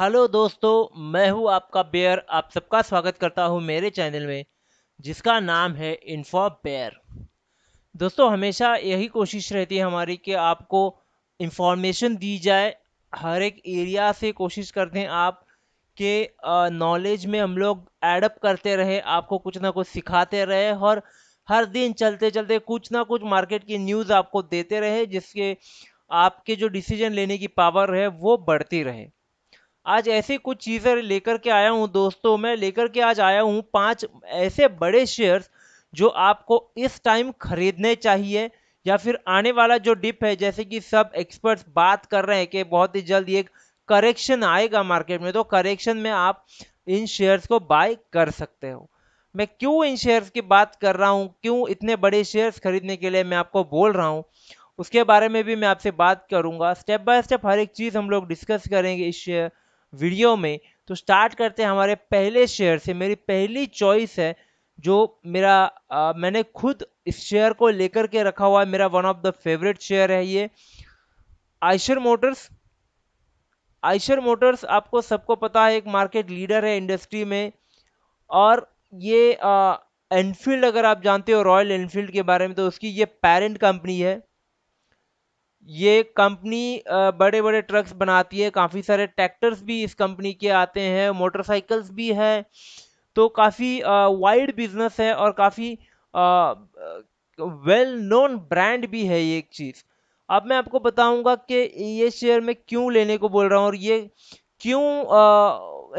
hello दोस्तों मैं हूं आपका बेयर आप सबका स्वागत करता हूं मेरे चैनल में जिसका नाम है इन्फॉ बेयर दोस्तों हमेशा यही कोशिश रहती है हमारी कि आपको इन्फॉर्मेशन दी जाए हर एक एरिया से कोशिश करते हैं आप के नॉलेज में हम लोग एडअप करते रहे आपको कुछ ना कुछ सिखाते रहे और हर दिन चलते चलते कुछ ना कुछ मार्केट की न्यूज़ आपको देते रहे जिसके आपके जो डिसीजन लेने की पावर है वो बढ़ती रहे आज ऐसे कुछ चीज़ें लेकर के आया हूँ दोस्तों मैं लेकर के आज आया हूँ पांच ऐसे बड़े शेयर्स जो आपको इस टाइम खरीदने चाहिए या फिर आने वाला जो डिप है जैसे कि सब एक्सपर्ट्स बात कर रहे हैं कि बहुत ही जल्द एक करेक्शन आएगा मार्केट में तो करेक्शन में आप इन शेयर्स को बाय कर सकते हो मैं क्यों इन शेयर्स की बात कर रहा हूँ क्यों इतने बड़े शेयर्स खरीदने के लिए मैं आपको बोल रहा हूँ उसके बारे में भी मैं आपसे बात करूँगा स्टेप बाय स्टेप हर एक चीज़ हम लोग डिस्कस करेंगे इस शेयर वीडियो में तो स्टार्ट करते हैं हमारे पहले शेयर से मेरी पहली चॉइस है जो मेरा आ, मैंने खुद इस शेयर को लेकर के रखा हुआ है मेरा one of the favourite share है ये आयशर मोटर्स आयशर मोटर्स आपको सबको पता है एक मार्केट लीडर है इंडस्ट्री में और ये एनफील्ड अगर आप जानते हो रॉयल एनफील्ड के बारे में तो उसकी ये पेरेंट कंपनी है ये कंपनी बड़े बड़े ट्रक्स बनाती है काफ़ी सारे ट्रैक्टर्स भी इस कंपनी के आते हैं मोटरसाइकिल्स भी हैं तो काफ़ी वाइड बिजनेस है और काफ़ी वेल नोन ब्रांड भी है ये एक चीज़ अब मैं आपको बताऊंगा कि ये शेयर मैं क्यों लेने को बोल रहा हूँ और ये क्यों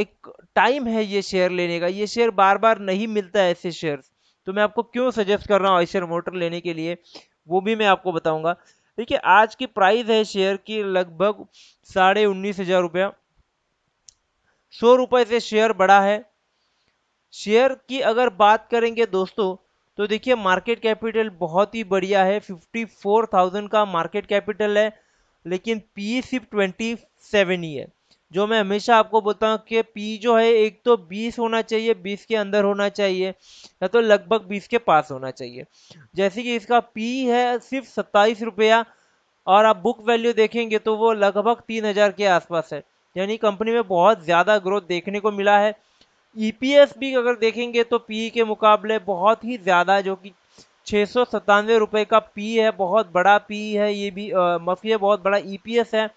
एक टाइम है ये शेयर लेने का ये शेयर बार बार नहीं मिलता है ऐसे शेयर तो मैं आपको क्यों सजेस्ट कर रहा हूँ आयशर मोटर लेने के लिए वो भी मैं आपको बताऊंगा देखिए आज की प्राइस है शेयर की लगभग साढ़े उन्नीस हजार रुपया सौ रुपये से शेयर बढ़ा है शेयर की अगर बात करेंगे दोस्तों तो देखिए मार्केट कैपिटल बहुत ही बढ़िया है 54,000 का मार्केट कैपिटल है लेकिन पी e सिर्फ सेवन ही है जो मैं हमेशा आपको बोलता हूँ कि पी जो है एक तो 20 होना चाहिए 20 के अंदर होना चाहिए या तो लगभग 20 के पास होना चाहिए जैसे कि इसका पी है सिर्फ सत्ताईस रुपया और आप बुक वैल्यू देखेंगे तो वो लगभग तीन हज़ार के आसपास है यानी कंपनी में बहुत ज़्यादा ग्रोथ देखने को मिला है ई e भी अगर देखेंगे तो पी के मुकाबले बहुत ही ज़्यादा जो कि छः सौ सतानवे रुपये का पी है बहुत बड़ा पी है ये भी मफी बहुत बड़ा ई e है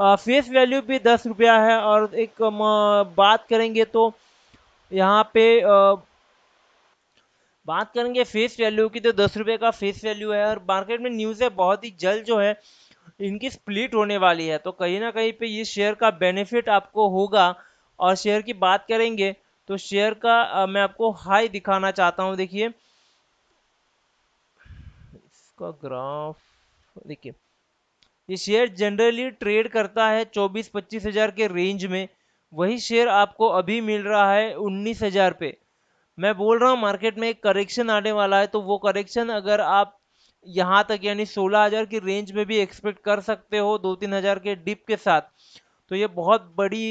फेस वैल्यू भी दस रुपया है और एक बात करेंगे तो यहाँ पे बात करेंगे फेस वैल्यू की तो दस रुपये का फेस वैल्यू है और मार्केट में न्यूज़ है बहुत ही जल्द जो है इनकी स्प्लिट होने वाली है तो कहीं ना कहीं पे ये शेयर का बेनिफिट आपको होगा और शेयर की बात करेंगे तो शेयर का आ, मैं आपको हाई दिखाना चाहता हूँ देखिए इसका ग्राफ देखिए ये शेयर जनरली ट्रेड करता है चौबीस पच्चीस हज़ार के रेंज में वही शेयर आपको अभी मिल रहा है उन्नीस हज़ार पे मैं बोल रहा हूँ मार्केट में एक करेक्शन आने वाला है तो वो करेक्शन अगर आप यहाँ तक यानी सोलह हज़ार की रेंज में भी एक्सपेक्ट कर सकते हो दो तीन हज़ार के डिप के साथ तो ये बहुत बड़ी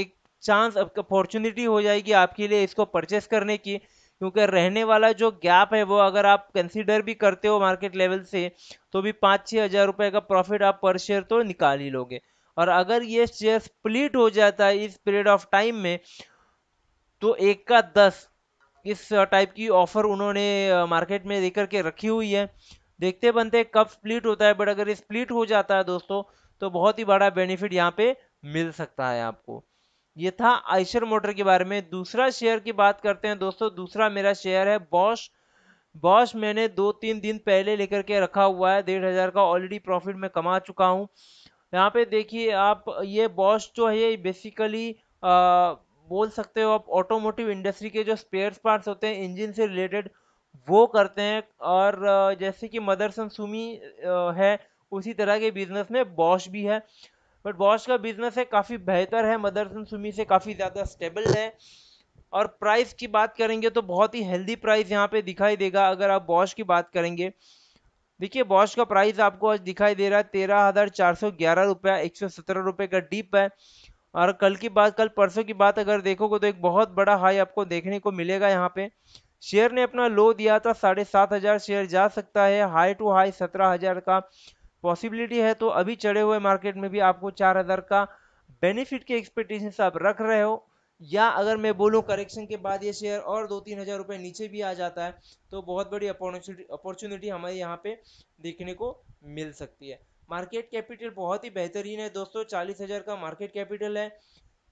एक चांस अपॉर्चुनिटी हो जाएगी आपके लिए इसको परचेस करने की क्योंकि रहने वाला जो गैप है वो अगर आप कंसिडर भी करते हो मार्केट लेवल से तो भी पाँच छः हज़ार रुपये का प्रॉफिट आप पर शेयर तो निकाल ही लोगे और अगर ये शेयर स्प्लिट हो जाता है इस पीरियड ऑफ टाइम में तो एक का दस इस टाइप की ऑफर उन्होंने मार्केट में देकर के रखी हुई है देखते बनते कब स्प्लिट होता है बट अगर ये स्प्लिट हो जाता है दोस्तों तो बहुत ही बड़ा बेनिफिट यहाँ पे मिल सकता है आपको ये था आइशर मोटर के बारे में दूसरा शेयर की बात करते हैं दोस्तों दूसरा मेरा शेयर है बॉश बॉश मैंने दो तीन दिन पहले लेकर के रखा हुआ है डेढ़ हज़ार का ऑलरेडी प्रॉफिट मैं कमा चुका हूँ यहाँ पे देखिए आप ये बॉश जो है ये बेसिकली आ, बोल सकते हो आप ऑटोमोटिव इंडस्ट्री के जो स्पेयर पार्ट्स होते हैं इंजन से रिलेटेड वो करते हैं और जैसे कि मदरसन सुमी है उसी तरह के बिजनेस में बॉश भी है बट वॉश का बिजनेस है काफ़ी बेहतर है मदरसन सुमी से काफ़ी ज़्यादा स्टेबल है और प्राइस की बात करेंगे तो बहुत ही हेल्दी प्राइस यहाँ पे दिखाई देगा अगर आप बॉश की बात करेंगे देखिए बॉश का प्राइस आपको आज दिखाई दे रहा है तेरह हज़ार चार सौ ग्यारह रुपया एक सौ सत्रह रुपये का डीप है और कल की बात कल परसों की बात अगर देखोगे तो एक बहुत बड़ा हाई आपको देखने को मिलेगा यहाँ पे शेयर ने अपना लो दिया था साढ़े सात हज़ार शेयर जा सकता है हाई टू हाई सत्रह हज़ार का पॉसिबिलिटी है तो अभी चढ़े हुए मार्केट में भी आपको चार हज़ार का बेनिफिट के एक्सपेक्टेशन आप रख रहे हो या अगर मैं बोलूं करेक्शन के बाद ये शेयर और दो तीन हज़ार रुपये नीचे भी आ जाता है तो बहुत बड़ी अपॉर्चुनिटी अपॉर्चुनिटी हमारे यहाँ पे देखने को मिल सकती है मार्केट कैपिटल बहुत ही बेहतरीन है दोस्तों चालीस हज़ार का मार्केट कैपिटल है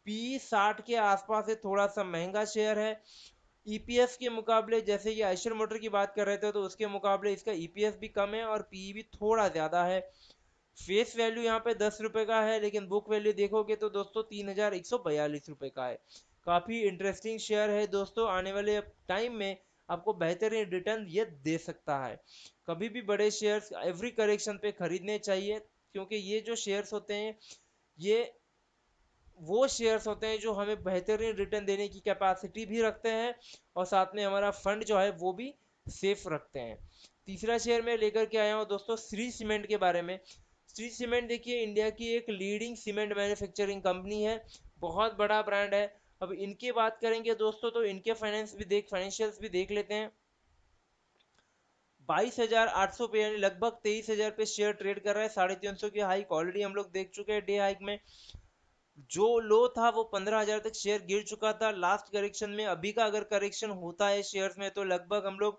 पी साठ के आसपास से थोड़ा सा महंगा शेयर है ईपीएस e के मुकाबले जैसे ये आइशर मोटर की बात कर रहे थे तो उसके मुकाबले इसका ईपीएस e भी कम है और पी e भी थोड़ा ज़्यादा है फेस वैल्यू यहाँ पे दस रुपये का है लेकिन बुक वैल्यू देखोगे तो दोस्तों तीन हज़ार एक सौ बयालीस रुपये का है काफ़ी इंटरेस्टिंग शेयर है दोस्तों आने वाले टाइम में आपको बेहतरीन रिटर्न ये दे सकता है कभी भी बड़े शेयर्स एवरी करेक्शन पे खरीदने चाहिए क्योंकि ये जो शेयर्स होते हैं ये वो शेयर्स होते हैं जो हमें बेहतरीन रिटर्न देने की कैपेसिटी भी रखते हैं और साथ में हमारा फंड जो है वो भी सेफ रखते हैं तीसरा शेयर मैं लेकर के आया हूँ दोस्तों श्री सीमेंट के बारे में श्री सीमेंट देखिए इंडिया की एक लीडिंग सीमेंट मैन्युफैक्चरिंग कंपनी है बहुत बड़ा ब्रांड है अब इनकी बात करेंगे दोस्तों तो इनके फाइनेंस भी देख फाइनेंशियल्स भी देख लेते हैं बाईस हजार आठ सौ पे यानी लगभग तेईस हजार पे शेयर ट्रेड कर रहा है साढ़े तीन सौ की हाइक ऑलरेडी हम लोग देख चुके हैं डे हाइक में जो लो था वो पंद्रह हजार तक शेयर गिर चुका था लास्ट करेक्शन में अभी का अगर करेक्शन होता है शेयर्स में तो लगभग हम लोग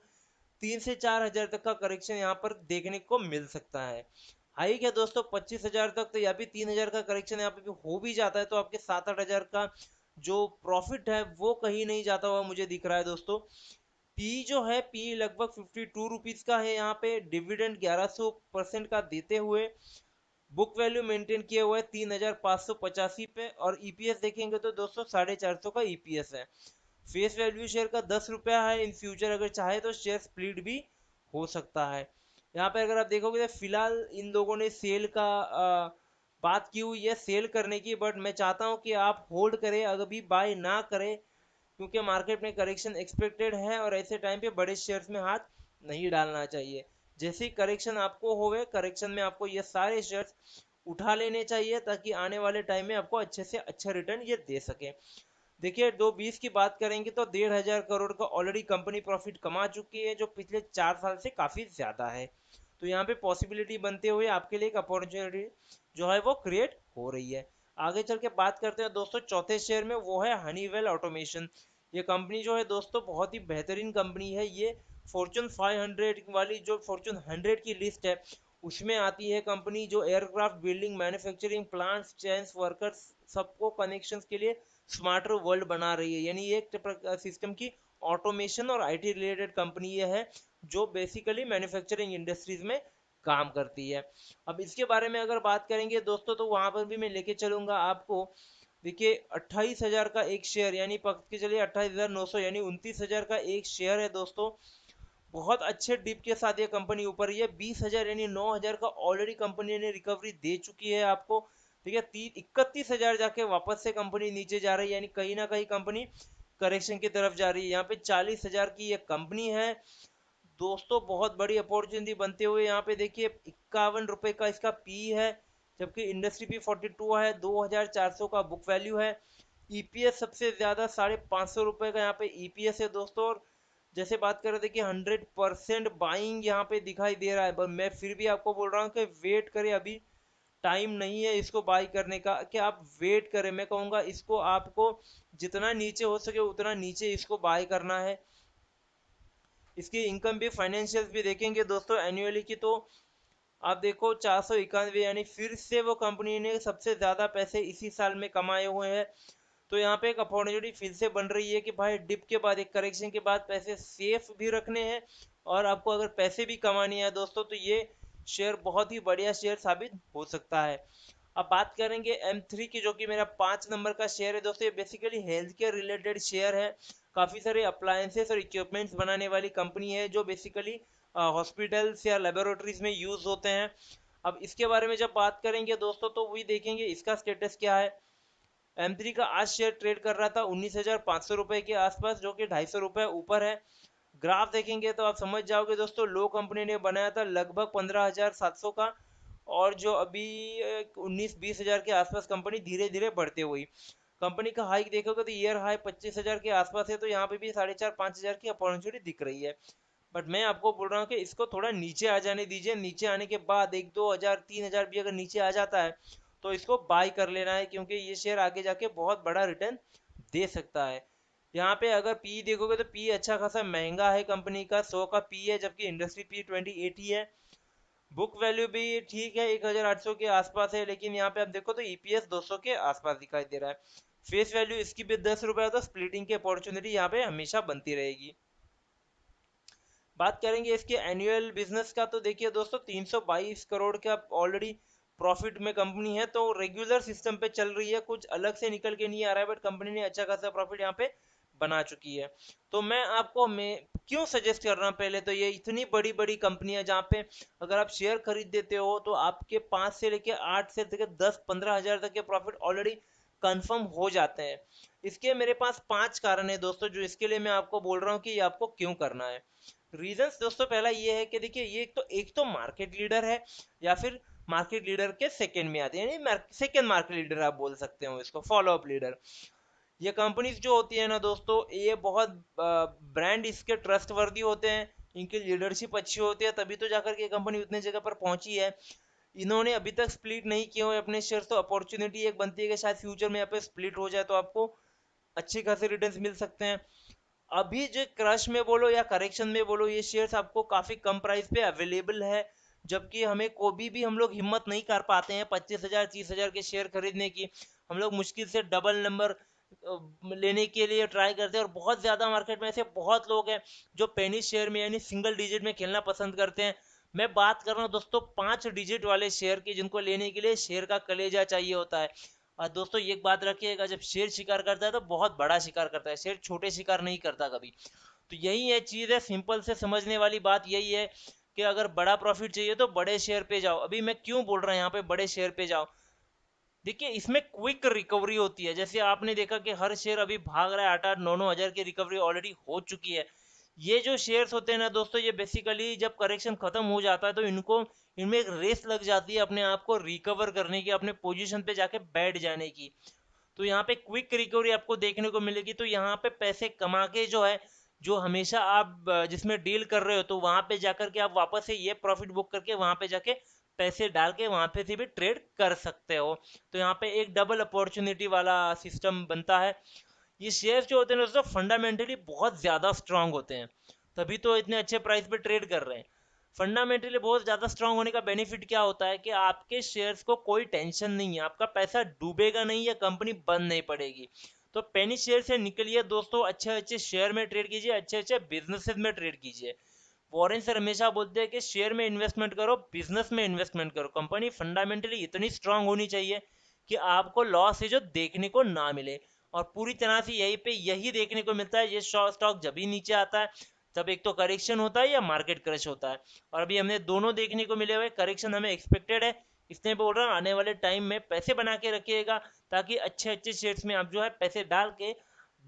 तीन से चार हजार तक का करेक्शन यहाँ पर देखने को मिल सकता है हाई क्या दोस्तों पच्चीस हजार तक तो या भी तीन हजार का करेक्शन यहाँ पे हो भी जाता है तो आपके सात आठ हजार का जो प्रॉफिट है वो कहीं नहीं जाता हुआ मुझे दिख रहा है दोस्तों पी जो है पी लगभग फिफ्टी टू रुपीज़ का है यहाँ पे डिविडेंड ग्यारह सौ परसेंट का देते हुए बुक वैल्यू मेंटेन किया हुआ है तीन हजार पाँच सौ पचासी पे और ईपीएस e देखेंगे तो दोस्तों साढ़े चार सौ का ईपीएस e है फेस वैल्यू शेयर का दस रुपया है इन फ्यूचर अगर चाहे तो शेयर स्प्लिट भी हो सकता है यहाँ पर अगर आप देखोगे तो फिलहाल इन लोगों ने सेल का आ, बात की हुई है सेल करने की बट मैं चाहता हूँ कि आप होल्ड करें अगर भी बाय ना करें क्योंकि मार्केट में करेक्शन एक्सपेक्टेड है और ऐसे टाइम पे बड़े शेयर्स में हाथ नहीं डालना चाहिए जैसे ही करेक्शन आपको होवे करेक्शन में आपको ये सारे शेयर्स उठा लेने चाहिए ताकि आने वाले टाइम में आपको अच्छे से अच्छा रिटर्न ये दे सके देखिए दो बीस की बात करेंगे तो डेढ़ हज़ार करोड़ का ऑलरेडी कंपनी प्रॉफिट कमा चुकी है जो पिछले चार साल से काफ़ी ज़्यादा है तो यहाँ पे पॉसिबिलिटी बनते हुए आपके लिए एक अपॉर्चुनिटी जो है वो क्रिएट हो रही है आगे चल के बात करते हैं दोस्तों चौथे शेयर में वो है हनीवेल ऑटोमेशन ये कंपनी जो है दोस्तों बहुत ही बेहतरीन कंपनी है ये फॉर्चून 500 वाली जो फॉर्चून 100 की लिस्ट है उसमें आती है कंपनी जो aircraft building manufacturing plants chains workers सबको कनेक्शन के लिए स्मार्टर वर्ल्ड बना रही है यानी एक सिस्टम की ऑटोमेशन और आईटी रिलेटेड कंपनी है जो बेसिकली मैन्युफैक्चरिंग इंडस्ट्रीज में काम करती है अब इसके बारे में अगर बात करेंगे दोस्तों तो वहाँ पर भी मैं लेके चलूँगा आपको देखिए अट्ठाईस हज़ार का एक शेयर यानी पकड़ के चलिए अट्ठाईस हज़ार नौ सौ यानी उनतीस हज़ार का एक शेयर है दोस्तों बहुत अच्छे डिप के साथ ये कंपनी ऊपर ही है बीस हज़ार यानी नौ हज़ार का ऑलरेडी कंपनी ने रिकवरी दे चुकी है आपको ठीक है तीन इकतीस हज़ार जाके वापस से कंपनी नीचे जा रही है यानी कहीं ना कहीं कंपनी करेक्शन की तरफ जा रही है यहाँ पे चालीस हज़ार की ये कंपनी है दोस्तों बहुत बड़ी अपॉर्चुनिटी बनते हुए यहाँ पे देखिए इक्यावन रुपए का इसका पी है जबकि इंडस्ट्री पी फोर्टी टू है दो हज़ार चार सौ का बुक वैल्यू है ईपीएस e सबसे ज़्यादा साढ़े पांच सौ रुपए का यहाँ पे ईपीएस e है दोस्तों और जैसे बात कर रहे थे कि हंड्रेड परसेंट बाइंग यहाँ पे दिखाई दे रहा है पर मैं फिर भी आपको बोल रहा हूँ कि वेट करें अभी टाइम नहीं है इसको बाई करने का कि आप वेट करें मैं कहूँगा इसको आपको जितना नीचे हो सके उतना नीचे इसको बाय करना है इसकी इनकम भी फाइनेंशियल भी देखेंगे दोस्तों एनुअली की तो आप देखो चार यानी फिर से वो कंपनी ने सबसे ज़्यादा पैसे इसी साल में कमाए हुए हैं तो यहाँ पे एक अपॉर्चुनिटी फिर से बन रही है कि भाई डिप के बाद एक करेक्शन के बाद पैसे सेफ भी रखने हैं और आपको अगर पैसे भी कमानी है दोस्तों तो ये शेयर बहुत ही बढ़िया शेयर साबित हो सकता है अब बात करेंगे एम थ्री की जो कि मेरा पाँच नंबर का शेयर है दोस्तों ये basically health care related share है काफ़ी सारे अप्लायंसेस और इक्विपमेंट्स बनाने वाली कंपनी है जो बेसिकली हॉस्पिटल्स या लेबोरेटरीज में यूज़ होते हैं अब इसके बारे में जब बात करेंगे दोस्तों तो वही देखेंगे इसका स्टेटस क्या है एम का आज शेयर ट्रेड कर रहा था उन्नीस रुपए के आसपास जो कि ढाई रुपए ऊपर है ग्राफ देखेंगे तो आप समझ जाओगे दोस्तों लो कंपनी ने बनाया था लगभग 15,700 का और जो अभी 19 बीस हज़ार के आसपास कंपनी धीरे धीरे बढ़ते हुई कंपनी का हाइक देखोगे तो ईयर हाई 25,000 के आसपास है तो यहाँ पे भी साढ़े चार पाँच हज़ार की अपॉर्चुनिटी दिख रही है बट मैं आपको बोल रहा हूँ कि इसको थोड़ा नीचे आ जाने दीजिए नीचे आने के बाद एक दो हज़ार तीन हज़ार भी अगर नीचे आ जाता है तो इसको बाई कर लेना है क्योंकि ये शेयर आगे जाके बहुत बड़ा रिटर्न दे सकता है यहाँ पे अगर पी देखोगे तो पी अच्छा खासा महंगा है कंपनी का सौ का पी है जबकि इंडस्ट्री पी ट्वेंटी एट ही है बुक वैल्यू भी ठीक है एक हज़ार आठ सौ के आसपास है लेकिन यहाँ पे आप देखो तो ईपीएस e दो सौ के आसपास दिखाई दे रहा है फेस वैल्यू इसकी भी दस रुपए तो स्प्लिटिंग की अपॉर्चुनिटी यहाँ पे हमेशा बनती रहेगी बात करेंगे इसके एनुअल बिजनेस का तो देखिए दोस्तों तीन सौ बाईस करोड़ का ऑलरेडी प्रॉफिट में कंपनी है तो रेगुलर सिस्टम पे चल रही है कुछ अलग से निकल के नहीं आ रहा है बट कंपनी ने अच्छा खासा प्रॉफिट यहाँ पे बना चुकी है तो मैं आपको मैं क्यों सजेस्ट कर रहा हूँ पहले तो ये इतनी बड़ी बड़ी कंपनियां जहाँ पे अगर आप शेयर खरीद देते हो तो आपके पाँच से लेके आठ से लेकर दस पंद्रह हजार तक के प्रॉफिट ऑलरेडी कंफर्म हो जाते हैं इसके मेरे पास पांच कारण है दोस्तों जो इसके लिए मैं आपको बोल रहा हूँ कि ये आपको क्यों करना है रीजन दोस्तों पहला ये है कि देखिए ये एक तो एक तो मार्केट लीडर है या फिर मार्केट लीडर के सेकेंड में आते हैं यानी सेकेंड मार्केट लीडर आप बोल सकते हो इसको फॉलो अप लीडर ये कंपनीज जो होती है ना दोस्तों ये बहुत ब्रांड इसके ट्रस्ट वर्दी होते हैं इनकी लीडरशिप अच्छी होती है तभी तो जाकर के कंपनी उतने जगह पर पहुंची है इन्होंने अभी तक स्प्लिट नहीं किए हुए अपने शेयर तो अपॉर्चुनिटी एक बनती है कि शायद फ्यूचर में यहाँ पे स्प्लिट हो जाए तो आपको अच्छे खासे रिटर्न मिल सकते हैं अभी जो क्रश में बोलो या करेक्शन में बोलो ये शेयर्स आपको काफ़ी कम प्राइस पे अवेलेबल है जबकि हमें कोई भी हम लोग हिम्मत नहीं कर पाते हैं पच्चीस हज़ार तीस हज़ार के शेयर खरीदने की हम लोग मुश्किल से डबल नंबर लेने के लिए ट्राई करते हैं और बहुत ज़्यादा मार्केट में ऐसे बहुत लोग हैं जो पेनी शेयर में यानी सिंगल डिजिट में खेलना पसंद करते हैं मैं बात कर रहा हूँ दोस्तों पाँच डिजिट वाले शेयर की जिनको लेने के लिए शेयर का कलेजा चाहिए होता है और दोस्तों एक बात रखिएगा जब शेयर शिकार करता है तो बहुत बड़ा शिकार करता है शेयर छोटे शिकार नहीं करता कभी तो यही है चीज़ है सिंपल से समझने वाली बात यही है कि अगर बड़ा प्रॉफिट चाहिए तो बड़े शेयर पे जाओ अभी मैं क्यों बोल रहा हूँ यहाँ पे बड़े शेयर पे जाओ देखिए इसमें क्विक रिकवरी होती है जैसे आपने देखा कि हर शेयर अभी भाग रहा है आठ आठ नौ नौ हज़ार की रिकवरी ऑलरेडी हो चुकी है ये जो शेयर्स होते हैं ना दोस्तों ये बेसिकली जब करेक्शन खत्म हो जाता है तो इनको इनमें एक रेस लग जाती है अपने आप को रिकवर करने की अपने पोजिशन पे जाके बैठ जाने की तो यहाँ पे क्विक रिकवरी आपको देखने को मिलेगी तो यहाँ पे पैसे कमा के जो है जो हमेशा आप जिसमें डील कर रहे हो तो वहां पे जाकर के आप वापस से ये प्रॉफिट बुक करके वहां पे जाके पैसे डाल के वहां पे से भी ट्रेड कर सकते हो तो यहाँ पे एक डबल अपॉर्चुनिटी वाला सिस्टम बनता है ये शेयर्स जो होते हैं दोस्तों फंडामेंटली बहुत ज़्यादा स्ट्रांग होते हैं तभी तो इतने अच्छे प्राइस पे ट्रेड कर रहे हैं फंडामेंटली बहुत ज़्यादा स्ट्रांग होने का बेनिफिट क्या होता है कि आपके शेयर्स को कोई टेंशन नहीं है आपका पैसा डूबेगा नहीं या कंपनी बंद नहीं पड़ेगी तो पेनी शेयर से निकलिए दोस्तों अच्छे अच्छे शेयर में ट्रेड कीजिए अच्छे अच्छे बिजनेसेस में ट्रेड कीजिए वॉरेन सर हमेशा बोलते हैं कि शेयर में इन्वेस्टमेंट करो बिजनेस में इन्वेस्टमेंट करो कंपनी फंडामेंटली इतनी स्ट्रांग होनी चाहिए कि आपको लॉस है जो देखने को ना मिले और पूरी तरह से यही पे यही देखने को मिलता है ये स्टॉक जब ही नीचे आता है तब एक तो करेक्शन होता है या मार्केट क्रश होता है और अभी हमने दोनों देखने को मिले हुए करेक्शन हमें एक्सपेक्टेड है इसने बोल रहा आने वाले टाइम में पैसे बना के रखिएगा ताकि अच्छे अच्छे शेयर्स में आप जो है पैसे डाल के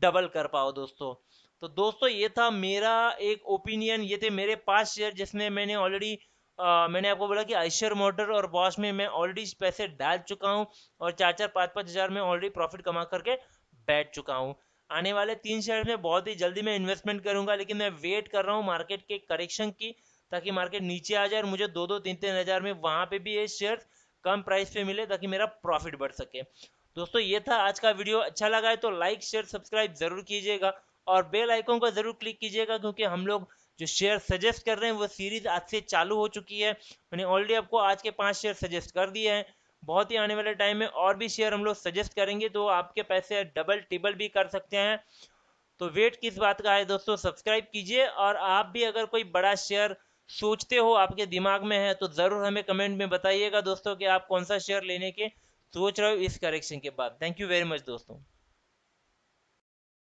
डबल कर पाओ दोस्तों तो दोस्तों ये था मेरा एक ओपिनियन ये थे मेरे पांच शेयर जिसमें मैंने ऑलरेडी मैंने आपको बोला कि आइशर मोटर और बॉश में मैं ऑलरेडी पैसे डाल चुका हूँ और चार चार पाँच पाँच हज़ार में ऑलरेडी प्रॉफिट कमा करके बैठ चुका हूँ आने वाले तीन शेयर में बहुत ही जल्दी मैं इन्वेस्टमेंट करूंगा लेकिन मैं वेट कर रहा हूँ मार्केट के करेक्शन की ताकि मार्केट नीचे आ जाए और मुझे दो दो तीन तीन हज़ार में वहाँ पे भी ये शेयर कम प्राइस पे मिले ताकि मेरा प्रॉफिट बढ़ सके दोस्तों ये था आज का वीडियो अच्छा लगा है तो लाइक शेयर सब्सक्राइब जरूर कीजिएगा और बेल आइकॉन को जरूर क्लिक कीजिएगा क्योंकि हम लोग जो शेयर सजेस्ट कर रहे हैं वो सीरीज आज से चालू हो चुकी है मैंने ऑलरेडी आपको आज के पांच शेयर सजेस्ट कर दिए हैं बहुत ही आने वाले टाइम में और भी शेयर हम लोग सजेस्ट करेंगे तो आपके पैसे डबल टिबल भी कर सकते हैं तो वेट किस बात का है दोस्तों सब्सक्राइब कीजिए और आप भी अगर कोई बड़ा शेयर सोचते हो आपके दिमाग में है तो ज़रूर हमें कमेंट में बताइएगा दोस्तों कि आप कौन सा शेयर लेने के सोच रहे हो इस करेक्शन के बाद थैंक यू वेरी मच दोस्तों